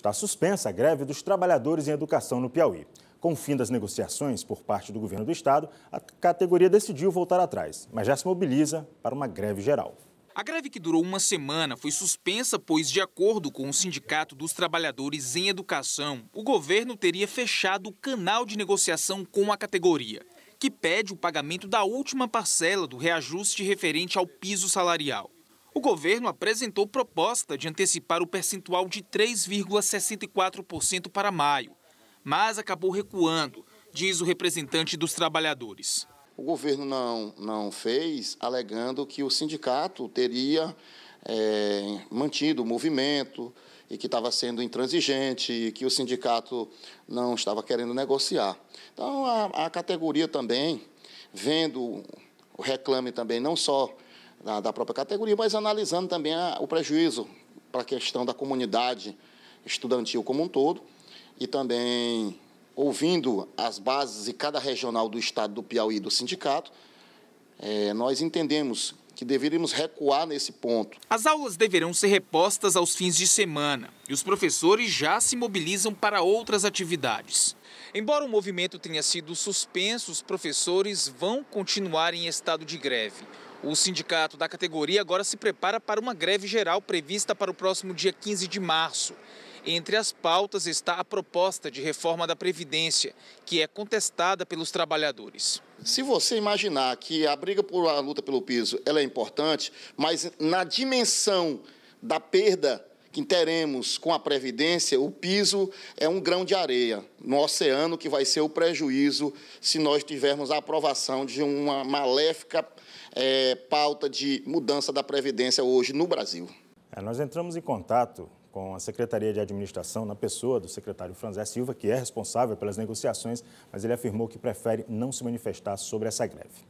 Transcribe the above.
Está suspensa a greve dos trabalhadores em educação no Piauí. Com o fim das negociações por parte do governo do estado, a categoria decidiu voltar atrás, mas já se mobiliza para uma greve geral. A greve que durou uma semana foi suspensa, pois, de acordo com o Sindicato dos Trabalhadores em Educação, o governo teria fechado o canal de negociação com a categoria, que pede o pagamento da última parcela do reajuste referente ao piso salarial. O governo apresentou proposta de antecipar o percentual de 3,64% para maio, mas acabou recuando, diz o representante dos trabalhadores. O governo não, não fez, alegando que o sindicato teria é, mantido o movimento e que estava sendo intransigente e que o sindicato não estava querendo negociar. Então, a, a categoria também, vendo o reclame também não só da, da própria categoria, mas analisando também a, o prejuízo para a questão da comunidade estudantil como um todo e também ouvindo as bases de cada regional do estado do Piauí e do sindicato, é, nós entendemos que deveríamos recuar nesse ponto. As aulas deverão ser repostas aos fins de semana e os professores já se mobilizam para outras atividades. Embora o movimento tenha sido suspenso, os professores vão continuar em estado de greve. O sindicato da categoria agora se prepara para uma greve geral prevista para o próximo dia 15 de março. Entre as pautas está a proposta de reforma da Previdência, que é contestada pelos trabalhadores. Se você imaginar que a briga por a luta pelo piso ela é importante, mas na dimensão da perda que teremos com a Previdência, o piso é um grão de areia no oceano, que vai ser o prejuízo se nós tivermos a aprovação de uma maléfica é, pauta de mudança da Previdência hoje no Brasil. É, nós entramos em contato com a Secretaria de Administração, na pessoa do secretário Franzé Silva, que é responsável pelas negociações, mas ele afirmou que prefere não se manifestar sobre essa greve.